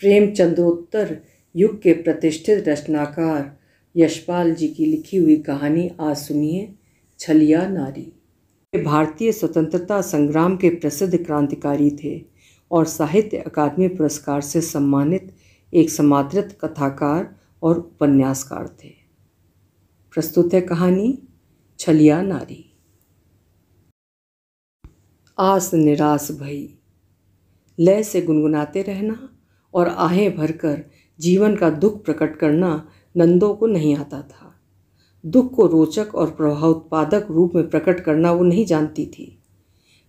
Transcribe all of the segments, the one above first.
प्रेमचंदोत्तर युग के प्रतिष्ठित रचनाकार यशपाल जी की लिखी हुई कहानी आज सुनिए छलिया नारी भारतीय स्वतंत्रता संग्राम के प्रसिद्ध क्रांतिकारी थे और साहित्य अकादमी पुरस्कार से सम्मानित एक समादृत कथाकार और उपन्यासकार थे प्रस्तुत है कहानी छलिया नारी आस निराश भई लय से गुनगुनाते रहना और आहें भरकर जीवन का दुख प्रकट करना नंदों को नहीं आता था दुख को रोचक और प्रभावोत्पादक रूप में प्रकट करना वो नहीं जानती थी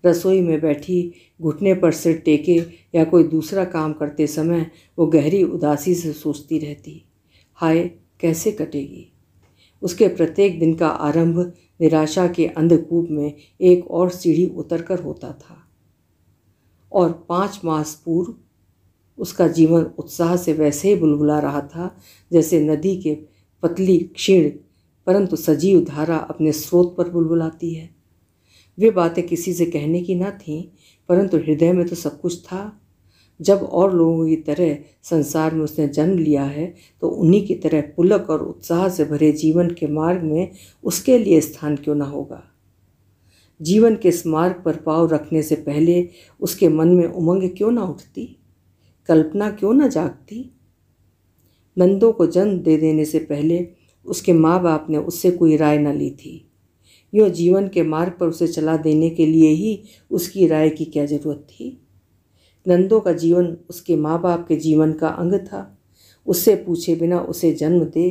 रसोई में बैठी घुटने पर सिर टेके या कोई दूसरा काम करते समय वो गहरी उदासी से सोचती रहती हाय कैसे कटेगी उसके प्रत्येक दिन का आरंभ निराशा के अंधकूप में एक और सीढ़ी उतरकर होता था और पाँच मास पूर्व उसका जीवन उत्साह से वैसे ही बुलबुला रहा था जैसे नदी के पतली क्षीण परंतु सजीव धारा अपने स्रोत पर बुलबुलाती है वे बातें किसी से कहने की ना थीं परंतु हृदय में तो सब कुछ था जब और लोगों की तरह संसार में उसने जन्म लिया है तो उन्हीं की तरह पुलक और उत्साह से भरे जीवन के मार्ग में उसके लिए स्थान क्यों ना होगा जीवन के इस मार्ग पर पाव रखने से पहले उसके मन में उमंग क्यों ना उठती कल्पना क्यों न जागती नंदों को जन्म दे देने से पहले उसके माँ बाप ने उससे कोई राय न ली थी यूँ जीवन के मार्ग पर उसे चला देने के लिए ही उसकी राय की क्या जरूरत थी नंदों का जीवन उसके माँ बाप के जीवन का अंग था उससे पूछे बिना उसे जन्म दे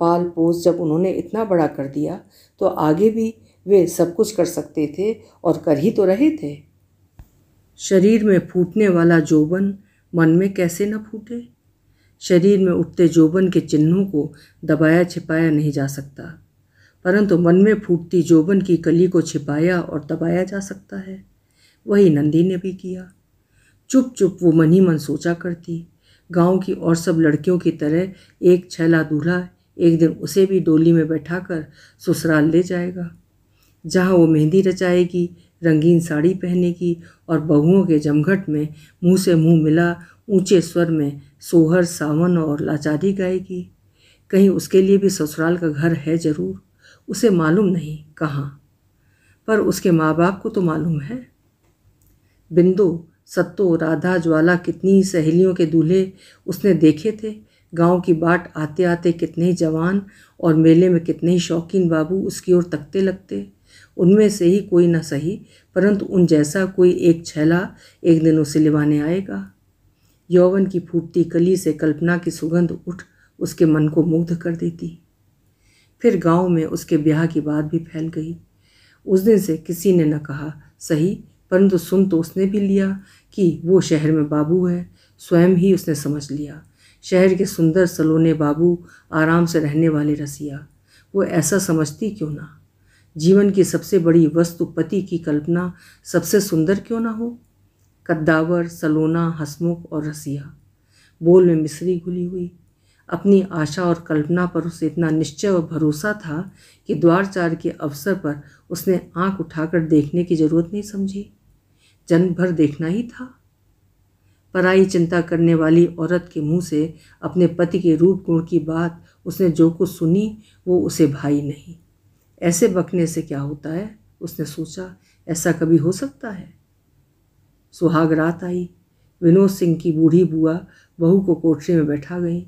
पाल पोस जब उन्होंने इतना बड़ा कर दिया तो आगे भी वे सब कुछ कर सकते थे और कर ही तो रहे थे शरीर में फूटने वाला जोबन मन में कैसे न फूटे शरीर में उठते जोबन के चिन्हों को दबाया छिपाया नहीं जा सकता परंतु मन में फूटती जोबन की कली को छिपाया और दबाया जा सकता है वही नंदी ने भी किया चुप चुप वो मन ही मन सोचा करती गांव की और सब लड़कियों की तरह एक छैला दूल्हा एक दिन उसे भी डोली में बैठाकर ससुराल ले जाएगा जहाँ वो मेहंदी रचाएगी रंगीन साड़ी पहने की और बहुओं के जमघट में मुंह से मुंह मिला ऊंचे स्वर में सोहर सावन और लाचारी गाएगी कहीं उसके लिए भी ससुराल का घर है ज़रूर उसे मालूम नहीं कहाँ पर उसके माँ बाप को तो मालूम है बिंदु सत्तो राधा ज्वाला कितनी सहेलियों के दूल्हे उसने देखे थे गांव की बाट आते आते कितने जवान और मेले में कितने शौकीन बाबू उसकी ओर तकते लगते उनमें से ही कोई न सही परंतु उन जैसा कोई एक छैला एक दिन उसे लिवाने आएगा यौवन की फूटती कली से कल्पना की सुगंध उठ उसके मन को मुग्ध कर देती फिर गांव में उसके ब्याह की बात भी फैल गई उस दिन से किसी ने न कहा सही परंतु सुन तो उसने भी लिया कि वो शहर में बाबू है स्वयं ही उसने समझ लिया शहर के सुंदर सलोने बाबू आराम से रहने वाले रसिया वो ऐसा समझती क्यों ना जीवन की सबसे बड़ी वस्तु पति की कल्पना सबसे सुंदर क्यों ना हो कद्दावर सलोना हसमुख और रसिया बोल में मिसरी घुली हुई अपनी आशा और कल्पना पर उसे इतना निश्चय और भरोसा था कि द्वारचार के अवसर पर उसने आंख उठाकर देखने की जरूरत नहीं समझी जन्म भर देखना ही था पराई चिंता करने वाली औरत के मुंह से अपने पति के रूप गुण की बात उसने जो कुछ सुनी वो उसे भाई नहीं ऐसे बकने से क्या होता है उसने सोचा ऐसा कभी हो सकता है सुहाग रात आई विनोद सिंह की बूढ़ी बुआ बहू को कोठरी में बैठा गई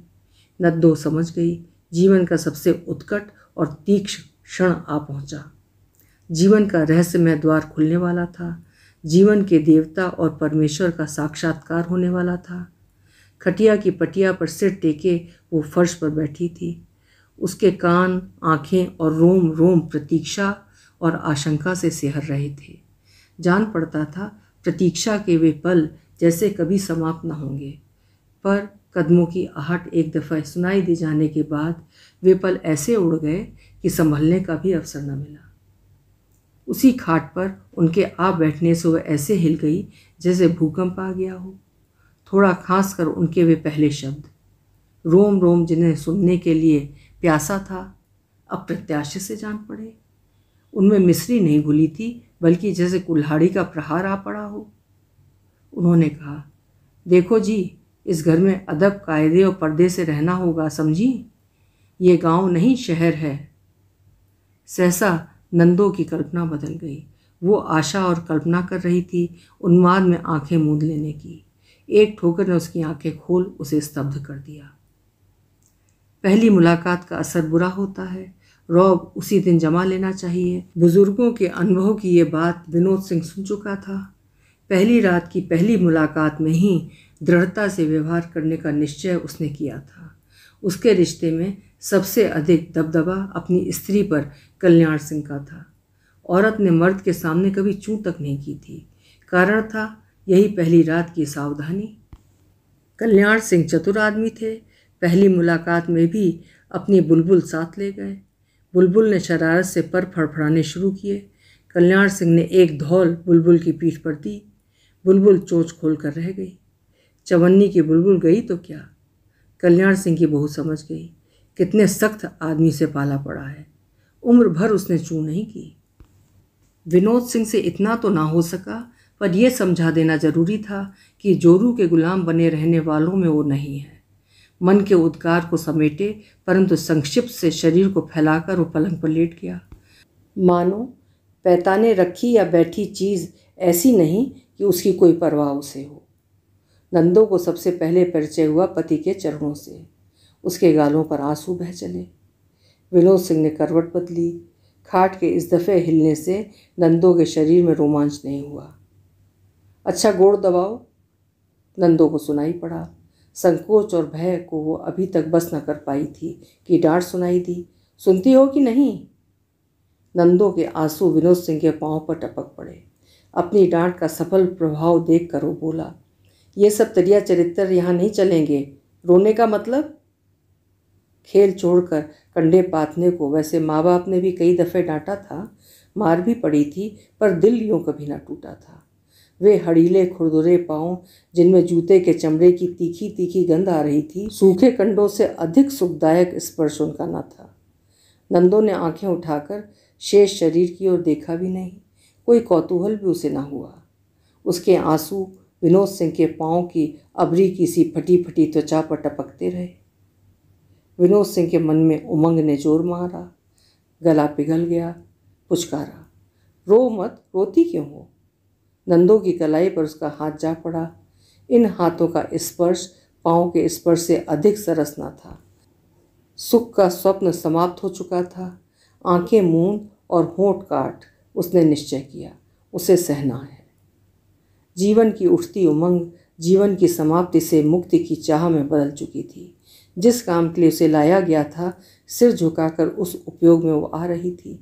नद्दो समझ गई जीवन का सबसे उत्कट और तीक्ष्ण क्षण आ पहुंचा जीवन का रहस्यमय द्वार खुलने वाला था जीवन के देवता और परमेश्वर का साक्षात्कार होने वाला था खटिया की पटिया पर सिर टेके वो फर्श पर बैठी थी उसके कान आंखें और रोम रोम प्रतीक्षा और आशंका से सिहर रहे थे जान पड़ता था प्रतीक्षा के वे पल जैसे कभी समाप्त न होंगे पर कदमों की आहट एक दफ़ा सुनाई दे जाने के बाद वे पल ऐसे उड़ गए कि संभलने का भी अवसर न मिला उसी खाट पर उनके आ बैठने से वह ऐसे हिल गई जैसे भूकंप आ गया हो थोड़ा खांस कर उनके वे पहले शब्द रोम रोम जिन्हें सुनने के लिए प्यासा था अब से जान पड़े उनमें मिस्री नहीं घुली थी बल्कि जैसे कुल्हाड़ी का प्रहार आ पड़ा हो उन्होंने कहा देखो जी इस घर में अदब कायदे और पर्दे से रहना होगा समझी ये गांव नहीं शहर है सहसा नंदों की कल्पना बदल गई वो आशा और कल्पना कर रही थी उन्माद में आंखें मूंद लेने की एक ठोकर ने उसकी आंखें खोल उसे स्तब्ध कर दिया पहली मुलाकात का असर बुरा होता है रौब उसी दिन जमा लेना चाहिए बुजुर्गों के अनुभव की ये बात विनोद सिंह सुन चुका था पहली रात की पहली मुलाकात में ही दृढ़ता से व्यवहार करने का निश्चय उसने किया था उसके रिश्ते में सबसे अधिक दबदबा अपनी स्त्री पर कल्याण सिंह का था औरत ने मर्द के सामने कभी चूं तक नहीं की थी कारण था यही पहली रात की सावधानी कल्याण सिंह चतुर आदमी थे पहली मुलाकात में भी अपनी बुलबुल साथ ले गए बुलबुल ने शरारत से पर फड़फड़ाने शुरू किए कल्याण सिंह ने एक धौल बुलबुल की पीठ पर दी बुलबुल चोच खोल कर रह गई चवन्नी की बुलबुल गई तो क्या कल्याण सिंह की बहू समझ गई कितने सख्त आदमी से पाला पड़ा है उम्र भर उसने चू नहीं की विनोद सिंह से इतना तो ना हो सका पर यह समझा देना जरूरी था कि जोरू के गुलाम बने रहने वालों में वो नहीं है मन के उद्गार को समेटे परंतु संक्षिप्त से शरीर को फैलाकर वो पलंग पर लेट गया मानो पैताने रखी या बैठी चीज़ ऐसी नहीं कि उसकी कोई परवाह उसे हो नंदों को सबसे पहले परिचय हुआ पति के चरणों से उसके गालों पर आंसू बह चले विनोद सिंह ने करवट बदली खाट के इस दफ़े हिलने से नंदों के शरीर में रोमांच नहीं हुआ अच्छा गोड़ दबाओ नंदों को सुनाई पड़ा संकोच और भय को वो अभी तक बस न कर पाई थी कि डांट सुनाई दी सुनती हो कि नहीं नंदों के आंसू विनोद सिंह के पाँव पर टपक पड़े अपनी डांट का सफल प्रभाव देख कर वो बोला ये सब तरिया चरित्र यहाँ नहीं चलेंगे रोने का मतलब खेल छोड़कर कंडे पाथने को वैसे माँ बाप ने भी कई दफ़े डांटा था मार भी पड़ी थी पर दिल यूँ कभी ना टूटा था वे हड़ीले खुरदुरे पाँव जिनमें जूते के चमड़े की तीखी तीखी गंध आ रही थी सूखे कंडों से अधिक सुखदायक स्पर्श उनका न था नंदो ने आंखें उठाकर शेष शरीर की ओर देखा भी नहीं कोई कौतूहल भी उसे न हुआ उसके आंसू विनोद सिंह के पाँव की अबरी की सी फटी फटी त्वचा पर टपकते रहे विनोद सिंह के मन में उमंग ने जोर मारा गला पिघल गया पुचकारा रो मत रोती क्यों हो नंदों की कलाई पर उसका हाथ जा पड़ा इन हाथों का स्पर्श पाँव के स्पर्श से अधिक सरसना था सुख का स्वप्न समाप्त हो चुका था आंखें मूंद और होठ काट उसने निश्चय किया उसे सहना है जीवन की उठती उमंग जीवन की समाप्ति से मुक्ति की चाह में बदल चुकी थी जिस काम के लिए उसे लाया गया था सिर झुकाकर उस उपयोग में वो आ रही थी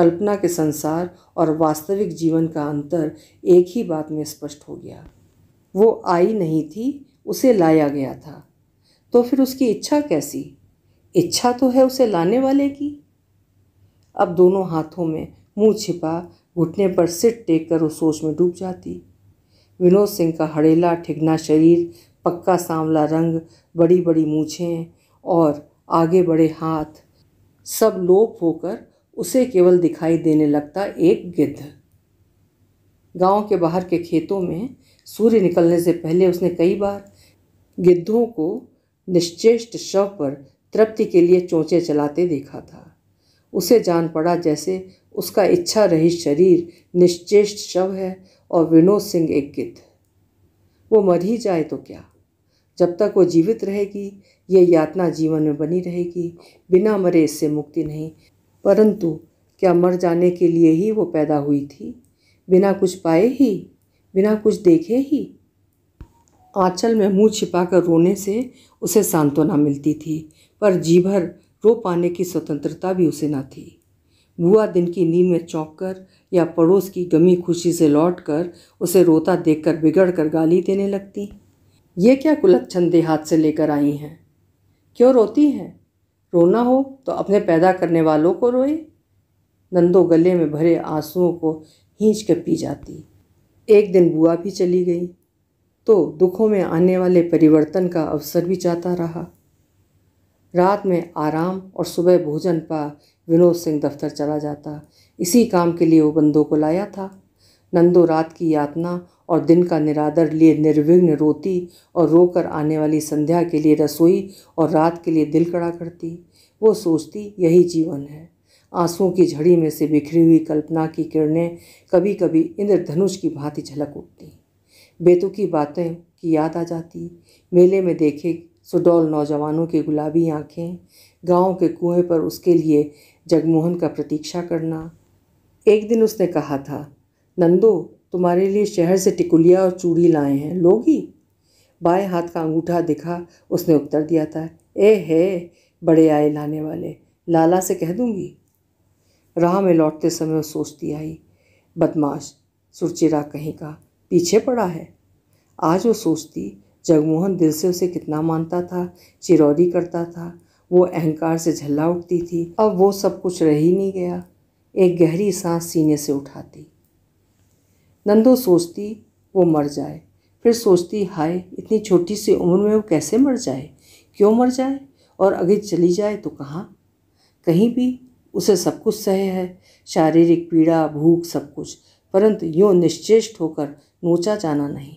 कल्पना के संसार और वास्तविक जीवन का अंतर एक ही बात में स्पष्ट हो गया वो आई नहीं थी उसे लाया गया था तो फिर उसकी इच्छा कैसी इच्छा तो है उसे लाने वाले की अब दोनों हाथों में मुंह छिपा घुटने पर सिर टेक कर उस सोच में डूब जाती विनोद सिंह का हड़ेला ठिगना शरीर पक्का सांवला रंग बड़ी बड़ी मूछें और आगे बड़े हाथ सब लोप होकर उसे केवल दिखाई देने लगता एक गिद्ध गांव के बाहर के खेतों में सूर्य निकलने से पहले उसने कई बार गिद्धों को निश्चेष्ट शव पर तृप्ति के लिए चोंचे चलाते देखा था उसे जान पड़ा जैसे उसका इच्छा रही शरीर निश्चेष्ट शव है और विनोद सिंह एक गिद्ध वो मर ही जाए तो क्या जब तक वो जीवित रहेगी ये यातना जीवन में बनी रहेगी बिना मरे इससे मुक्ति नहीं परंतु क्या मर जाने के लिए ही वो पैदा हुई थी बिना कुछ पाए ही बिना कुछ देखे ही आंचल में मुंह छिपाकर रोने से उसे सांत्वना मिलती थी पर जी भर रो पाने की स्वतंत्रता भी उसे ना थी बुआ दिन की नींद में चौंक कर या पड़ोस की गमी खुशी से लौट कर उसे रोता देखकर बिगड़ कर गाली देने लगती ये क्या कुलच्छन देहात से लेकर आई हैं क्यों रोती हैं रोना हो तो अपने पैदा करने वालों को रोए नंदो गले में भरे आंसुओं को खींच कर पी जाती एक दिन बुआ भी चली गई तो दुखों में आने वाले परिवर्तन का अवसर भी चाहता रहा रात में आराम और सुबह भोजन पा विनोद सिंह दफ्तर चला जाता इसी काम के लिए वो बंदों को लाया था नंदो रात की यातना और दिन का निरादर लिए निर्विघ्न रोती और रोकर आने वाली संध्या के लिए रसोई और रात के लिए दिल कड़ा करती वो सोचती यही जीवन है आंसुओं की झड़ी में से बिखरी हुई कल्पना की किरणें कभी कभी इंद्रधनुष की भांति झलक उठती बेतुकी बातें की याद आ जाती मेले में देखे सुडौल नौजवानों की गुलाबी आँखें गाँव के कुएं पर उसके लिए जगमोहन का प्रतीक्षा करना एक दिन उसने कहा था नंदो तुम्हारे लिए शहर से टिकुलिया और चूड़ी लाए हैं लोगी बाएं हाथ का अंगूठा दिखा उसने उत्तर दिया था ए हे बड़े आए लाने वाले लाला से कह दूँगी राह में लौटते समय वो सोचती आई बदमाश सुरचिरा कहीं का पीछे पड़ा है आज वो सोचती जगमोहन दिल से उसे कितना मानता था चिरौरी करता था वो अहंकार से झल्ला उठती थी अब वो सब कुछ रह ही नहीं गया एक गहरी सांस सीने से उठाती नंदो सोचती वो मर जाए फिर सोचती हाय इतनी छोटी सी उम्र में वो कैसे मर जाए क्यों मर जाए और अगर चली जाए तो कहाँ कहीं भी उसे सब कुछ सहे है शारीरिक पीड़ा भूख सब कुछ परंतु यूँ निश्चेष्ट होकर नोचा जाना नहीं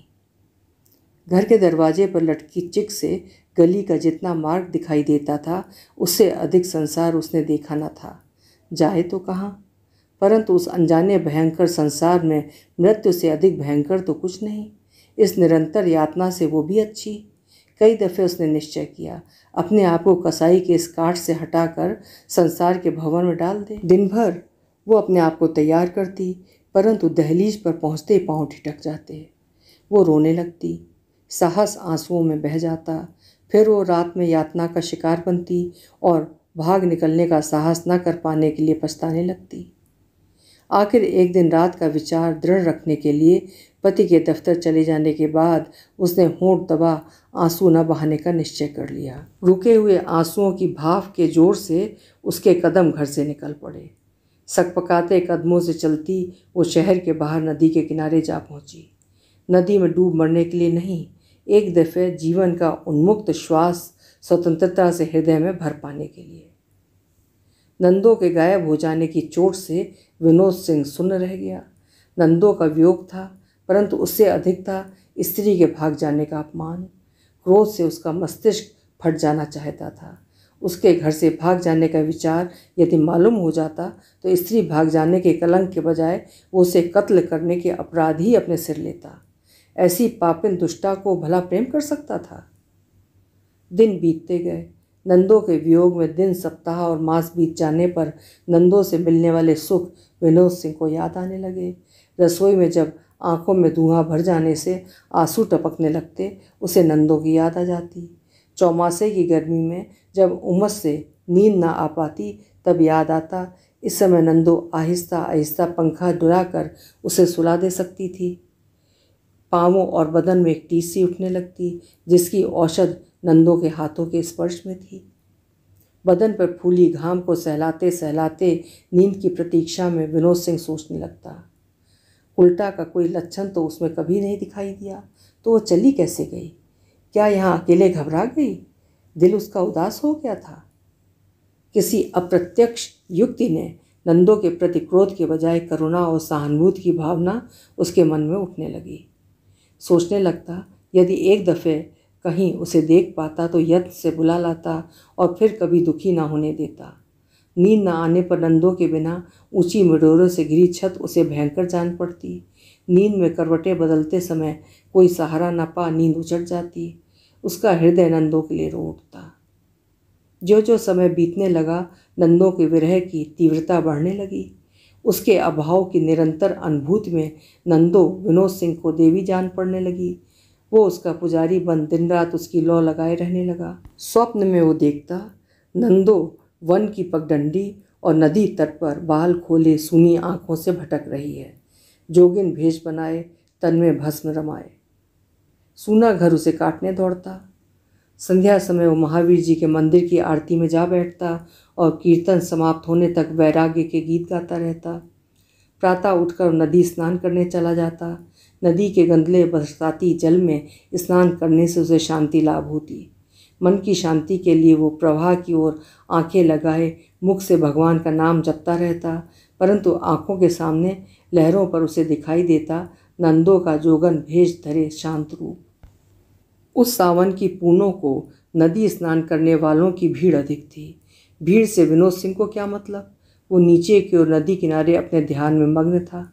घर के दरवाजे पर लटकी चिक से गली का जितना मार्ग दिखाई देता था उससे अधिक संसार उसने देखा न था जाए तो कहाँ परंतु उस अनजाने भयंकर संसार में मृत्यु से अधिक भयंकर तो कुछ नहीं इस निरंतर यातना से वो भी अच्छी कई दफ़े उसने निश्चय किया अपने आप को कसाई के इस काट से हटाकर संसार के भवन में डाल दे दिन भर वो अपने आप को तैयार करती परंतु दहलीज पर पहुँचते ही पाँव ठिटक जाते वो रोने लगती साहस आंसुओं में बह जाता फिर वो रात में यातना का शिकार बनती और भाग निकलने का साहस न कर पाने के लिए पछताने लगती आखिर एक दिन रात का विचार दृढ़ रखने के लिए पति के दफ्तर चले जाने के बाद उसने होंठ दबा आंसू न बहाने का निश्चय कर लिया रुके हुए आंसुओं की भाव के जोर से उसके कदम घर से निकल पड़े सकपकाते कदमों से चलती वो शहर के बाहर नदी के किनारे जा पहुंची नदी में डूब मरने के लिए नहीं एक दफ़े जीवन का उन्मुक्त श्वास स्वतंत्रता से हृदय में भर पाने के लिए नंदों के गायब हो जाने की चोट से विनोद सिंह सुन्न रह गया नंदों का वियोग था परंतु उससे अधिक था स्त्री के भाग जाने का अपमान क्रोध से उसका मस्तिष्क फट जाना चाहता था उसके घर से भाग जाने का विचार यदि मालूम हो जाता तो स्त्री भाग जाने के कलंक के बजाय वो उसे कत्ल करने के अपराध ही अपने सिर लेता ऐसी पापिन दुष्टा को भला प्रेम कर सकता था दिन बीतते गए नंदों के वियोग में दिन सप्ताह और मास बीत जाने पर नंदों से मिलने वाले सुख विनोद सिंह को याद आने लगे रसोई में जब आंखों में धुआं भर जाने से आंसू टपकने लगते उसे नंदों की याद आ जाती चौमासे की गर्मी में जब उमस से नींद ना आ पाती तब याद आता इस समय नंदो आहिस्ता आहिस्ता पंखा डुरा कर उसे सुला दे सकती थी पाँवों और बदन में एक टीसी उठने लगती जिसकी औषध नंदों के हाथों के स्पर्श में थी बदन पर फूली घाम को सहलाते सहलाते नींद की प्रतीक्षा में विनोद सिंह सोचने लगता उल्टा का कोई लक्षण तो उसमें कभी नहीं दिखाई दिया तो वो चली कैसे गई क्या यहाँ अकेले घबरा गई दिल उसका उदास हो गया था किसी अप्रत्यक्ष युक्ति ने नंदों के प्रति क्रोध के बजाय करुणा और सहानुभूति की भावना उसके मन में उठने लगी सोचने लगता यदि एक दफ़े कहीं उसे देख पाता तो यत्न से बुला लाता और फिर कभी दुखी ना होने देता नींद न आने पर नंदों के बिना ऊंची मिडोरों से घिरी छत उसे भयंकर जान पड़ती नींद में करवटें बदलते समय कोई सहारा ना पा नींद उछट जाती उसका हृदय नंदों के लिए रो उठता जो जो समय बीतने लगा नंदों के विरह की तीव्रता बढ़ने लगी उसके अभाव की निरंतर अनुभूत में नंदो विनोद सिंह को देवी जान पड़ने लगी वो उसका पुजारी बन दिन रात उसकी लौ लगाए रहने लगा स्वप्न में वो देखता नंदो वन की पगडंडी और नदी तट पर बाल खोले सुनी आंखों से भटक रही है जोगिन भेष बनाए तन में भस्म रमाए सूना घर उसे काटने दौड़ता संध्या समय वो महावीर जी के मंदिर की आरती में जा बैठता और कीर्तन समाप्त होने तक वैराग्य के गीत गाता रहता प्रातः उठकर नदी स्नान करने चला जाता नदी के गंदले बरसाती जल में स्नान करने से उसे शांति लाभ होती मन की शांति के लिए वो प्रवाह की ओर आंखें लगाए मुख से भगवान का नाम जपता रहता परंतु आंखों के सामने लहरों पर उसे दिखाई देता नंदों का जोगन भेज धरे शांत रूप उस सावन की पूनों को नदी स्नान करने वालों की भीड़ अधिक थी भीड़ से विनोद सिंह को क्या मतलब वो नीचे की ओर नदी किनारे अपने ध्यान में मग्न था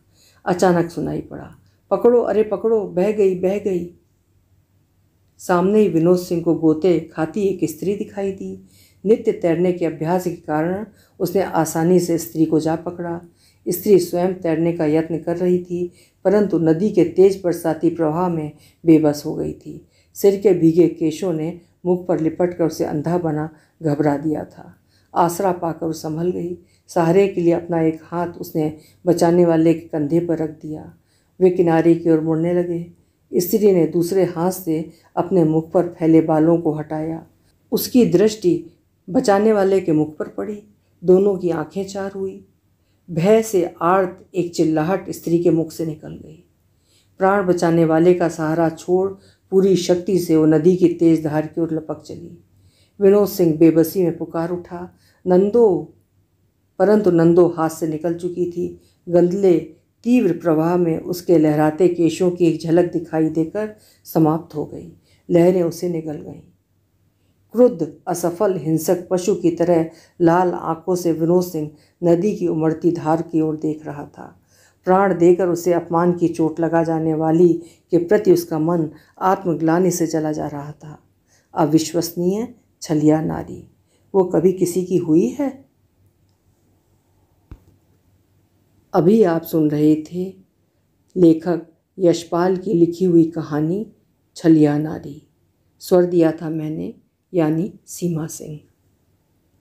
अचानक सुनाई पड़ा पकड़ो अरे पकड़ो बह गई बह गई सामने ही विनोद सिंह को गोते खाती एक स्त्री दिखाई दी नित्य तैरने के अभ्यास के कारण उसने आसानी से स्त्री को जा पकड़ा स्त्री स्वयं तैरने का यत्न कर रही थी परंतु नदी के तेज बरसाती प्रवाह में बेबस हो गई थी सिर के भीगे केशों ने मुख पर लिपट कर उसे अंधा बना घबरा दिया था आसरा पाकर संभल गई सहारे के लिए अपना एक हाथ उसने बचाने वाले के कंधे पर रख दिया वे किनारे की ओर मुड़ने लगे स्त्री ने दूसरे हाथ से अपने मुख पर फैले बालों को हटाया उसकी दृष्टि बचाने वाले के मुख पर पड़ी दोनों की आंखें चार हुई भय से आर्त एक चिल्लाहट स्त्री के मुख से निकल गई प्राण बचाने वाले का सहारा छोड़ पूरी शक्ति से वो नदी की तेज धार की ओर लपक चली विनोद सिंह बेबसी में पुकार उठा नंदो परंतु नंदो हाथ से निकल चुकी थी गंदले तीव्र प्रवाह में उसके लहराते केशों की एक झलक दिखाई देकर समाप्त हो गई लहरें उसे निगल गईं क्रुद्ध असफल हिंसक पशु की तरह लाल आंखों से विनोद सिंह नदी की उमड़ती धार की ओर देख रहा था प्राण देकर उसे अपमान की चोट लगा जाने वाली के प्रति उसका मन आत्मग्लानी से चला जा रहा था अविश्वसनीय छलिया नारी वो कभी किसी की हुई है अभी आप सुन रहे थे लेखक यशपाल की लिखी हुई कहानी छलिया नारी स्वर दिया था मैंने यानी सीमा सिंह